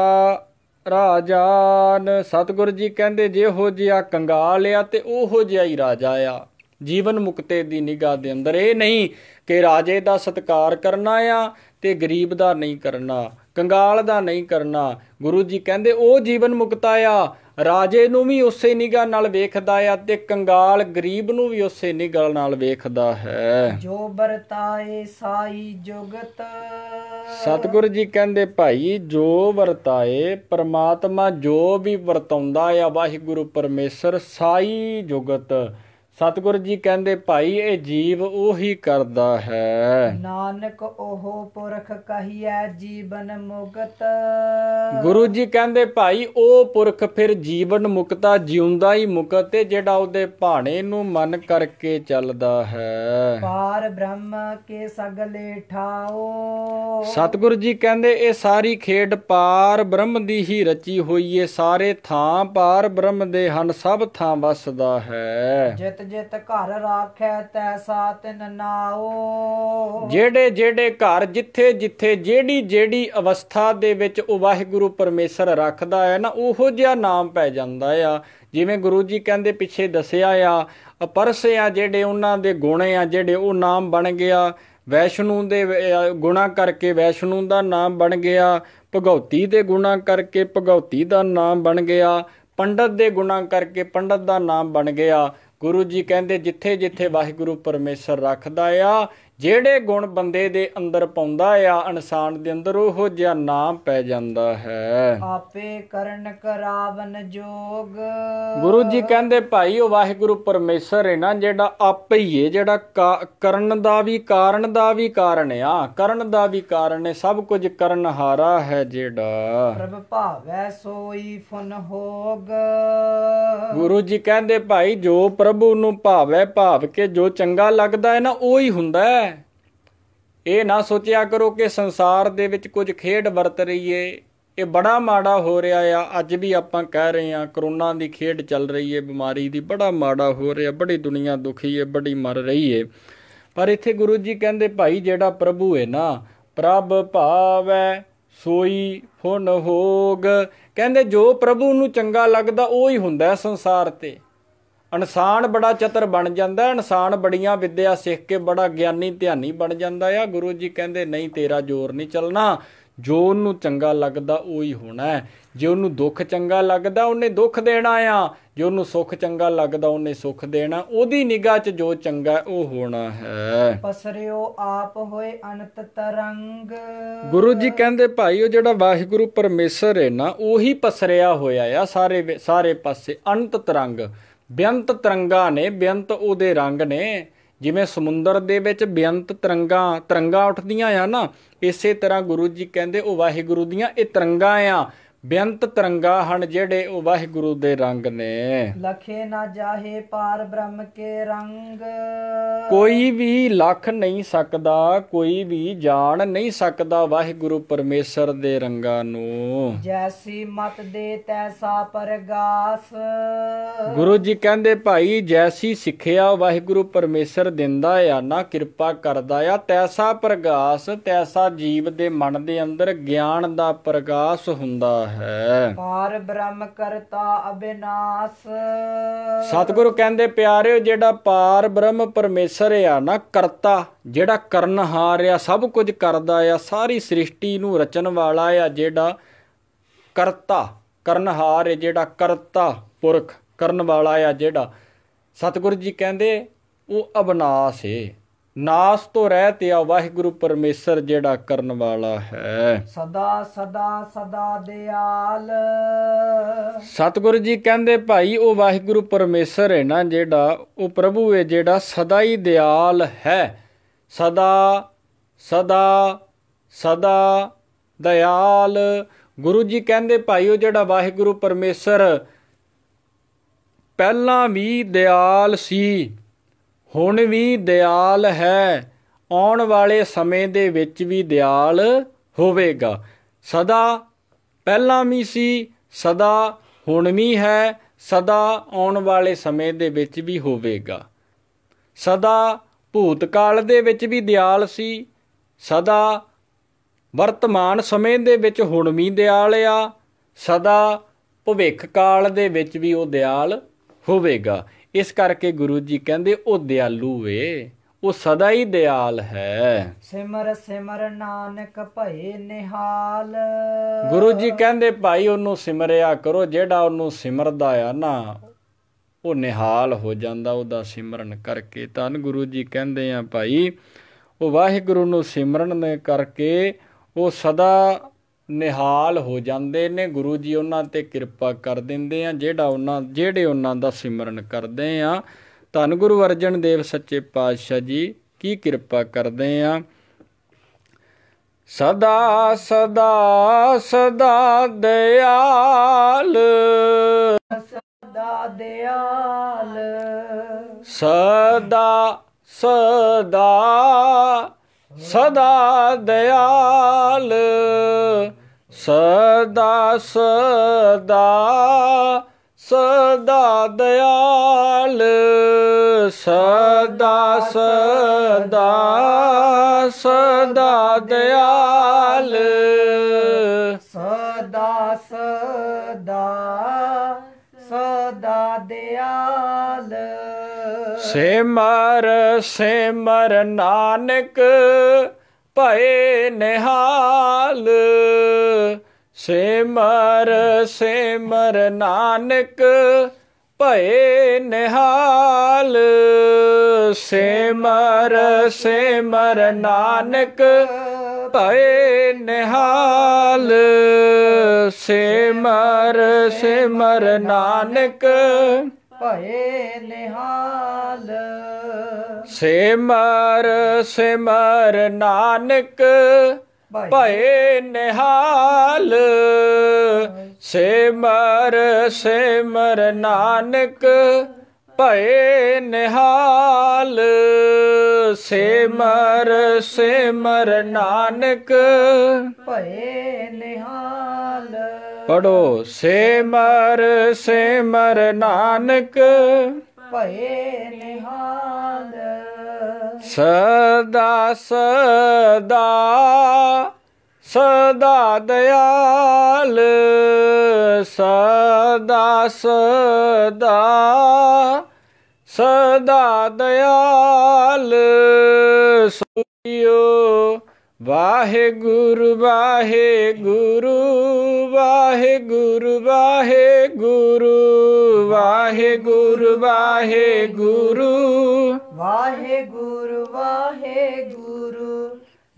ਰਾਜਾਨ ਸਤਿਗੁਰੂ ਜੀ ਕਹਿੰਦੇ ਜਿਹੋ ਜਿਹਾ ਕੰਗਾਲ ਆ ਤੇ ਉਹੋ ਜਿਹਾ ਹੀ ਰਾਜਾ ਆ ਜੀਵਨ ਮੁਕਤੇ ਦੀ ਨਿਗਾਹ ਦੇ ਅੰਦਰ ਇਹ ਨਹੀਂ ਕਿ ਰਾਜੇ ਦਾ ਸਤਕਾਰ ਕਰਨਾ ਆ ਤੇ ਗਰੀਬ ਦਾ ਨਹੀਂ ਕਰਨਾ ਕੰਗਾਲ ਦਾ ਨਹੀਂ ਕਰਨਾ ਗੁਰੂ ਜੀ ਕਹਿੰਦੇ ਉਹ ਜੀਵਨ ਮੁਕਤਾ ਆ ਰਾਜੇ ਨੂੰ ਵੀ ਉਸੇ ਨਿਗਾਹ ਨਾਲ ਵੇਖਦਾ ਆ ਤੇ ਕੰਗਾਲ ਗਰੀਬ ਨੂੰ ਵੀ ਉਸੇ ਨਿਗਾਹ ਨਾਲ ਵੇਖਦਾ ਹੈ ਜੋ ਵਰਤਾਏ ਸਾਈ ਜੁਗਤ ਸਤਿਗੁਰੂ ਜੀ ਕਹਿੰਦੇ ਭਾਈ ਜੋ ਵਰਤਾਏ ਪਰਮਾਤਮਾ ਜੋ ਵੀ ਵਰਤਾਉਂਦਾ ਆ ਵਾਹਿਗੁਰੂ ਪਰਮੇਸ਼ਰ ਸਾਈ ਜੁਗਤ ਸਤਗੁਰ ਜੀ ਕਹਿੰਦੇ ਭਾਈ ਇਹ ਜੀਵ ਉਹੀ ਕਰਦਾ ਹੈ ਨਾਨਕ ਉਹ ਪੁਰਖ ਕਹੀਐ ਜੀਵਨ ਮੁਕਤ ਗੁਰੂ ਜੀ ਕਹਿੰਦੇ ਭਾਈ ਉਹ ਪੁਰਖ ਫਿਰ ਜੀਵਨ ਮੁਕਤਾ ਜਿਉਂਦਾ ਹੀ ਮੁਕਤ ਤੇ ਜਿਹੜਾ ਉਹਦੇ ਭਾਣੇ ਨੂੰ ਮੰਨ ਕਰਕੇ ਚੱਲਦਾ ਹੈ ਪਾਰ ਬ੍ਰਹਮ ਕੇ ਸਗਲੇ ਠਾਓ ਸਤਗੁਰ ਜੀ ਕਹਿੰਦੇ ਇਹ ਸਾਰੀ ਖੇਡ ਪਾਰ ਬ੍ਰਹਮ ਦੀ ਹੀ ਰਚੀ ਹੋਈ ਏ ਸਾਰੇ ਥਾਂ ਪਾਰ ਬ੍ਰਹਮ ਦੇ ਹਨ ਸਭ ਥਾਂ ਵਸਦਾ ਹੈ ਜਿਤ ਜਿਤ ਘਰ ਰਾਖੈ ਤੈਸਾ ਤਿਨ ਨਾਓ ਜਿਹੜੇ ਜਿਹੜੇ ਘਰ ਜਿੱਥੇ ਜਿੱਥੇ ਜਿਹੜੀ ਜਿਹੜੀ ਅਵਸਥਾ ਦੇ ਵਿੱਚ ਉਹ ਵਾਹਿਗੁਰੂ ਪਰਮੇਸ਼ਰ ਰੱਖਦਾ ਹੈ ਨਾ ਉਹੋ ਜਿਹਾ ਨਾਮ ਪੈ ਜਾਂਦਾ ਆ ਜਿਵੇਂ ਗੁਰੂ ਜੀ ਕਹਿੰਦੇ ਪਿੱਛੇ ਦੱਸਿਆ ਆ ਅਪਰਸ ਆ ਜਿਹੜੇ ਉਹਨਾਂ ਦੇ ਗੁਣ ਆ ਜਿਹੜੇ ਉਹ ਨਾਮ ਬਣ ਗਿਆ ਵੈਸ਼ਨੂ ਦੇ ਗੁਣਾ ਕਰਕੇ ਵੈਸ਼ਨੂ ਦਾ ਨਾਮ ਬਣ ਗਿਆ ਭਗਉਤੀ ਦੇ ਗੁਣਾ ਕਰਕੇ ਭਗਉਤੀ ਦਾ ਨਾਮ ਬਣ ਗਿਆ ਪੰਡਤ ਦੇ ਗੁਣਾ ਕਰਕੇ ਪੰਡਤ ਦਾ ਨਾਮ ਬਣ ਗਿਆ ਗੁਰੂ ਜੀ ਕਹਿੰਦੇ ਜਿੱਥੇ ਜਿੱਥੇ ਵਾਹਿਗੁਰੂ ਪਰਮੇਸ਼ਰ ਰੱਖਦਾ ਆ ਜਿਹੜੇ ਗੁਣ ਬੰਦੇ ਦੇ ਅੰਦਰ ਪਾਉਂਦਾ ਆ ਇਨਸਾਨ ਦੇ ਅੰਦਰ ਉਹ ਜਿਹਾ ਨਾਮ ਪੈ ਜਾਂਦਾ ਹੈ ਆਪੇ ਕਰਨ ਕਰਾਵਨ ਜੋਗ ਗੁਰੂ ਜੀ ਕਹਿੰਦੇ ਭਾਈ ਉਹ ਵਾਹਿਗੁਰੂ ਪਰਮੇਸ਼ਰ ਹੈ ਨਾ ਜਿਹੜਾ ਆਪੇ ਹੀ ਹੈ ਜਿਹੜਾ ਕਰਨ ਦਾ ਵੀ ਕਾਰਨ ਦਾ ਵੀ ਕਾਰਨ ਆ ਕਰਨ ਦਾ ਵੀ ਕਾਰਨ ਹੈ ਸਭ ਕੁਝ ਕਰਨ ਹਾਰਾ ਹੈ ਜਿਹੜਾ ਪ੍ਰਭ ਭਾਵੈ ਸੋਈ ਫਨ ਹੋਗ ਗੁਰੂ ਜੀ ਕਹਿੰਦੇ ਭਾਈ ਜੋ ਪ੍ਰਭੂ ਨੂੰ ਭਾਵੈ ਭਾਵ ਕੇ ਜੋ ਚੰਗਾ ਲੱਗਦਾ ਹੈ ਨਾ ਉਹ ਹੀ ਹੁੰਦਾ ਹੈ ਇਹ ਨਾ ਸੋਚਿਆ ਕਰੋ ਕਿ ਸੰਸਾਰ ਦੇ ਵਿੱਚ ਕੁਝ ਖੇਡ ਵਰਤ ਰਹੀ ਏ ਇਹ ਬੜਾ ਮਾੜਾ ਹੋ ਰਿਹਾ ਆ ਅੱਜ ਵੀ ਆਪਾਂ ਕਹਿ ਰਹੇ ਆ ਕਰੋਨਾ ਦੀ ਖੇਡ ਚੱਲ ਰਹੀ ਏ ਬਿਮਾਰੀ ਦੀ ਬੜਾ ਮਾੜਾ ਹੋ ਰਿਹਾ ਬੜੀ ਦੁਨੀਆ ਦੁਖੀ ਏ ਬੜੀ ਮਰ ਰਹੀ ਏ ਪਰ ਇੱਥੇ ਗੁਰੂ ਜੀ ਕਹਿੰਦੇ ਭਾਈ ਜਿਹੜਾ ਪ੍ਰਭੂ ਏ ਨਾ ਪ੍ਰਭ ਭਾਵੈ ਸੋਈ ਫੁਨ ਹੋਗ ਕਹਿੰਦੇ ਜੋ ਪ੍ਰਭੂ ਨੂੰ ਚੰਗਾ ਲੱਗਦਾ ਉਹ ਹੀ ਹੁੰਦਾ ਸੰਸਾਰ ਤੇ ਇਨਸਾਨ ਬੜਾ ਚਤਰ ਬਣ ਜਾਂਦਾ ਇਨਸਾਨ ਬੜੀਆਂ ਵਿੱਦਿਆ ਸਿੱਖ ਕੇ ਬੜਾ ਗਿਆਨੀ ਧਿਆਨੀ ਬਣ ਜਾਂਦਾ ਆ ਗੁਰੂ ਜੀ ਕਹਿੰਦੇ ਨਹੀਂ ਤੇਰਾ ਜ਼ੋਰ ਨਹੀਂ ਚੱਲਣਾ ਜੋ ਉਹਨੂੰ ਚੰਗਾ ਲੱਗਦਾ ਉਹ ਹੀ ਹੋਣਾ ਹੈ ਜੇ ਉਹਨੂੰ ਦੁੱਖ ਚੰਗਾ ਲੱਗਦਾ ਉਹਨੇ ਦੁੱਖ ਦੇਣਾ ਆ ਜੇ ਉਹਨੂੰ ਸੁੱਖ ਚੰਗਾ ਲੱਗਦਾ ਉਹਨੇ ਸੁੱਖ ਦੇਣਾ ਉਹਦੀ ਨਿਗਾਹ 'ਚ ਜੋ ਚੰਗਾ ਉਹ ਹੋਣਾ ਹੈ ਪਸਰਿਓ ਆਪ ਹੋਏ ਅਨੰਤ ਤਰੰਗ ਗੁਰੂ ਜੀ ਕਹਿੰਦੇ ਭਾਈ ਉਹ ਜਿਹੜਾ ਵਾਹਿਗੁਰੂ ਪਰਮੇਸ਼ਰ ਹੈ ਨਾ ਉਹੀ ਪਸਰਿਆ ਹੋਇਆ ਆ ਸਾਰੇ ਸਾਰੇ ਪਾਸੇ ਅਨੰਤ ਤਰੰਗ ਬਿਆੰਤ ਤਰੰਗਾ ਨੇ ਬਿਆੰਤ ਉਹਦੇ ਰੰਗ ਨੇ ਜਿਵੇਂ ਸਮੁੰਦਰ ਦੇ ਵਿੱਚ ਬਿਆੰਤ ਤਰੰਗਾ ਤਰੰਗਾ ਉੱਠਦੀਆਂ ਆ ਨਾ ਇਸੇ ਤਰ੍ਹਾਂ ਗੁਰੂ ਜੀ ਕਹਿੰਦੇ ਉਹ ਵਾਹਿਗੁਰੂ ਦੀਆਂ ਇਹ ਤਰੰਗਾ ਆ ਬੇਅੰਤ ਤਰੰਗਾ ਹਨ ਜਿਹੜੇ ਉਹ ਵਾਹਿਗੁਰੂ ਦੇ ਰੰਗ ਨੇ ਲਖੇ ਨਾ ਜਾਹੇ ਪਾਰ ਬ੍ਰਹਮ ਕੇ ਰੰਗ ਕੋਈ ਵੀ ਲਖ ਨਹੀਂ ਸਕਦਾ ਕੋਈ ਵੀ ਜਾਣ ਨਹੀਂ ਸਕਦਾ ਵਾਹਿਗੁਰੂ ਪਰਮੇਸ਼ਰ ਦੇ ਰੰਗਾਂ ਨੂੰ ਜੈਸੀ ਮਤ ਦੇ ਤੈਸਾ ਪਰਗਾਸ ਗੁਰੂ ਜੀ ਕਹਿੰਦੇ ਭਾਈ ਜੈਸੀ ਸਿੱਖਿਆ ਵਾਹਿਗੁਰੂ ਪਰਮੇਸ਼ਰ ਦਿੰਦਾ ਆ ਨਾ ਕਿਰਪਾ ਕਰਦਾ ਆ ਤੈਸਾ ਪ੍ਰਗਾਸ ਤੈਸਾ ਜੀਵ ਦੇ ਮਨ ਦੇ ਅੰਦਰ ਗਿਆਨ ਦਾ ਪ੍ਰਗਾਸ ਹੁੰਦਾ ਹੈ ਪਰ ਬ੍ਰਹਮ ਕਰਤਾ ਅਬਿਨਾਸ਼ ਸਤਿਗੁਰੂ ਕਹਿੰਦੇ ਪਿਆਰਿਓ ਜਿਹੜਾ ਪਾਰ ਬ੍ਰਹਮ ਪਰਮੇਸ਼ਰ ਆ ਨਾ ਕਰਤਾ ਜਿਹੜਾ ਕਰਨਹਾਰ ਆ ਸਭ ਕੁਝ ਕਰਦਾ ਆ ਸਾਰੀ ਸ੍ਰਿਸ਼ਟੀ ਨੂੰ ਰਚਣ ਵਾਲਾ ਆ ਜਿਹੜਾ ਕਰਤਾ ਕਰਨਹਾਰ ਜਿਹੜਾ ਕਰਤਾ ਪੁਰਖ ਕਰਨ ਵਾਲਾ ਆ ਜਿਹੜਾ ਸਤਿਗੁਰੂ ਜੀ ਕਹਿੰਦੇ ਉਹ ਅਬਨਾਸ਼ ਏ ਨਾਸ ਤੋਂ ਰਹਿਤ ਆ ਵਾਹਿਗੁਰੂ ਪਰਮੇਸ਼ਰ ਜਿਹੜਾ ਕਰਨ ਵਾਲਾ ਹੈ ਸਦਾ ਸਦਾ ਸਦਾ ਦਿਆਲ ਸਤਿਗੁਰੂ ਜੀ ਕਹਿੰਦੇ ਭਾਈ ਉਹ ਵਾਹਿਗੁਰੂ ਪਰਮੇਸ਼ਰ ਹੈ ਨਾ ਜਿਹੜਾ ਉਹ ਪ੍ਰਭੂ ਹੈ ਜਿਹੜਾ ਸਦਾ ਹੀ ਦਿਆਲ ਹੈ ਸਦਾ ਸਦਾ ਸਦਾ ਦਿਆਲ ਗੁਰੂ ਜੀ ਕਹਿੰਦੇ ਭਾਈ ਉਹ ਜਿਹੜਾ ਵਾਹਿਗੁਰੂ ਪਰਮੇਸ਼ਰ ਪਹਿਲਾਂ ਵੀ ਦਿਆਲ ਸੀ ਹੁਣ ਵੀ ਦਿਆਲ ਹੈ ਆਉਣ ਵਾਲੇ ਸਮੇਂ ਦੇ ਵਿੱਚ ਵੀ ਦਿਆਲ ਹੋਵੇਗਾ ਸਦਾ ਪਹਿਲਾਂ ਵੀ ਸੀ ਸਦਾ ਹੁਣ ਵੀ ਹੈ ਸਦਾ ਆਉਣ ਵਾਲੇ ਸਮੇਂ ਦੇ ਵਿੱਚ ਵੀ ਹੋਵੇਗਾ ਸਦਾ ਭੂਤਕਾਲ ਦੇ ਵਿੱਚ ਵੀ ਦਿਆਲ ਸੀ ਸਦਾ ਵਰਤਮਾਨ ਸਮੇਂ ਦੇ ਵਿੱਚ ਹੁਣ ਵੀ ਦਿਆਲ ਆ ਸਦਾ ਭਵਿੱਖ ਕਾਲ ਦੇ ਵਿੱਚ ਵੀ ਉਹ ਦਿਆਲ ਹੋਵੇਗਾ ਇਸ ਕਰਕੇ ਗੁਰੂ ਜੀ ਕਹਿੰਦੇ ਉਹ ਦਿਆਲੂ ਏ ਉਹ ਸਦਾ ਹੀ ਦਿਆਲ ਹੈ ਸਿਮਰ ਸਿਮਰ ਨਾਨਕ ਭਏ ਨਿਹਾਲ ਗੁਰੂ ਜੀ ਕਹਿੰਦੇ ਭਾਈ ਉਹਨੂੰ ਸਿਮਰਿਆ ਕਰੋ ਜਿਹੜਾ ਉਹਨੂੰ ਸਿਮਰਦਾ ਆ ਨਾ ਉਹ ਨਿਹਾਲ ਹੋ ਜਾਂਦਾ ਉਹਦਾ ਸਿਮਰਨ ਕਰਕੇ ਤਾਂ ਗੁਰੂ ਜੀ ਕਹਿੰਦੇ ਆ ਭਾਈ ਉਹ ਵਾਹਿਗੁਰੂ ਨੂੰ ਸਿਮਰਨ ਕਰਕੇ ਉਹ ਸਦਾ ਨਿਹਾਲ ਹੋ ਜਾਂਦੇ ਨੇ ਗੁਰੂ ਜੀ ਉਹਨਾਂ ਤੇ ਕਿਰਪਾ ਕਰ ਦਿੰਦੇ ਆ ਜਿਹੜਾ ਉਹਨਾਂ ਜਿਹੜੇ ਉਹਨਾਂ ਦਾ ਸਿਮਰਨ ਕਰਦੇ ਆ ਧੰਨ ਗੁਰੂ ਅਰਜਨ ਦੇਵ ਸੱਚੇ ਪਾਤਸ਼ਾਹ ਜੀ ਕੀ ਕਿਰਪਾ ਕਰਦੇ ਆ ਸਦਾ ਸਦਾ ਸਦਾ ਦਿਆਲ ਸਦਾ ਦਿਆਲ ਸਦਾ ਸਦਾ ਸਦਾ ਦਿਆਲ ਸਦਾ ਸਦਾ ਸਦਾ ਦਿਆਲ ਸਦਾ ਸਦਾ ਸਦਾ ਦਿਆਲ ਸਦਾ ਸਦਾ ਸਦਾ ਦਿਆਲ ਸਿਮਰ ਸਿਮਰ ਨਾਨਕ ਭਏ ਨਿਹਾਲ ਸਿਮਰ ਸਿਮਰ ਨਾਨਕ ਭਏ ਨਿਹਾਲ ਸਿਮਰ ਸਿਮਰ ਨਾਨਕ ਭਏ ਨਿਹਾਲ ਸਿਮਰ ਸਿਮਰ ਨਾਨਕ ਭਏ ਨਿਹਾਲ ਸਿਮਰ ਸਿਮਰ ਨਾਨਕ ਭਏ ਨਿਹਾਲ ਸਿਮਰ ਸਿਮਰ ਨਾਨਕ ਭਏ ਨਿਹਾਲ ਸਿਮਰ ਸਿਮਰ ਨਾਨਕ ਭਏ ਨਿਹਾਲ ਪੜੋ ਸਿਮਰ ਸਿਮਰ ਨਾਨਕ ਭਏ ਨਿਹਾਲ ਸਦਾ ਸਦਾ ਸਦਾ ਦਿਆਲ ਸਦਾ ਸਦਾ ਸਦਾ ਦਿਆਲ ਸੋਇਓ ਵਾਹਿਗੁਰੂ ਵਾਹਿਗੁਰੂ ਵਾਹਿਗੁਰੂ ਵਾਹਿਗੁਰੂ ਵਾਹਿਗੁਰੂ ਵਾਹਿਗੁਰੂ ਵਾਹਿਗੁਰੂ ਵਾਹਿਗੁਰੂ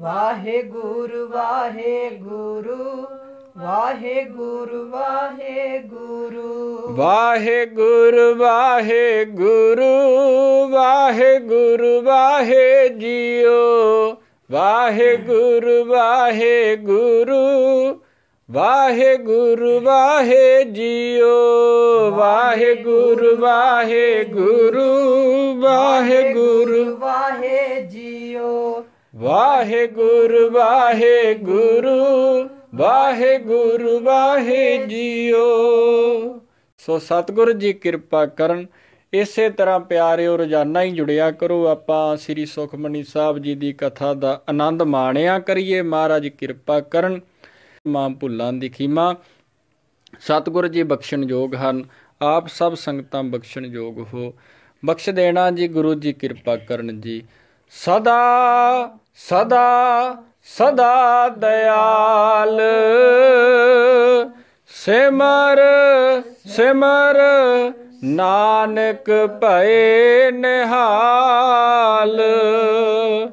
ਵਾਹਿਗੁਰੂ ਵਾਹਿਗੁਰੂ ਵਾਹਿਗੁਰੂ ਵਾਹਿਗੁਰੂ ਵਾਹਿਗੁਰੂ ਵਾਹਿਗੁਰੂ ਵਾਹਿਗੁਰੂ ਵਾਹੇ ਜੀਓ ਵਾਹਿਗੁਰੂ ਵਾਹਿਗੁਰੂ ਵਾਹਿਗੁਰੂ ਵਾਹੇ ਜੀਓ ਵਾਹਿਗੁਰੂ ਵਾਹਿਗੁਰੂ ਵਾਹਿਗੁਰੂ ਵਾਹੇ ਜੀਓ ਵਾਹਿਗੁਰੂ ਵਾਹਿਗੁਰੂ ਵਾਹਿਗੁਰੂ ਵਾਹਿ ਜੀਓ ਸੋ ਸਤਿਗੁਰ ਜੀ ਕਿਰਪਾ ਕਰਨ ਇਸੇ ਤਰ੍ਹਾਂ ਪਿਆਰਿਓ ਰੋਜ਼ਾਨਾ ਹੀ ਜੁੜਿਆ ਕਰੋ ਆਪਾਂ ਸ੍ਰੀ ਸੁਖਮਨੀ ਸਾਹਿਬ ਜੀ ਦੀ ਕਥਾ ਦਾ ਆਨੰਦ ਮਾਣਿਆ ਕਰੀਏ ਮਹਾਰਾਜ ਕਿਰਪਾ ਕਰਨ ਮਾਂ ਭੁੱਲਾਂ ਦੀ ਖੀਮਾ ਸਤਗੁਰ ਜੀ ਬਖਸ਼ਣਯੋਗ ਹਨ ਆਪ ਸਭ ਸੰਗਤਾਂ ਬਖਸ਼ਣਯੋਗ ਹੋ ਬਖਸ਼ ਦੇਣਾ ਜੀ ਗੁਰੂ ਜੀ ਕਿਰਪਾ ਕਰਨ ਜੀ ਸਦਾ ਸਦਾ ਸਦਾ ਦਇਆਲ ਸਿਮਰ ਸਿਮਰ ਨਾਨਕ ਭਏ ਨਿਹਾਲ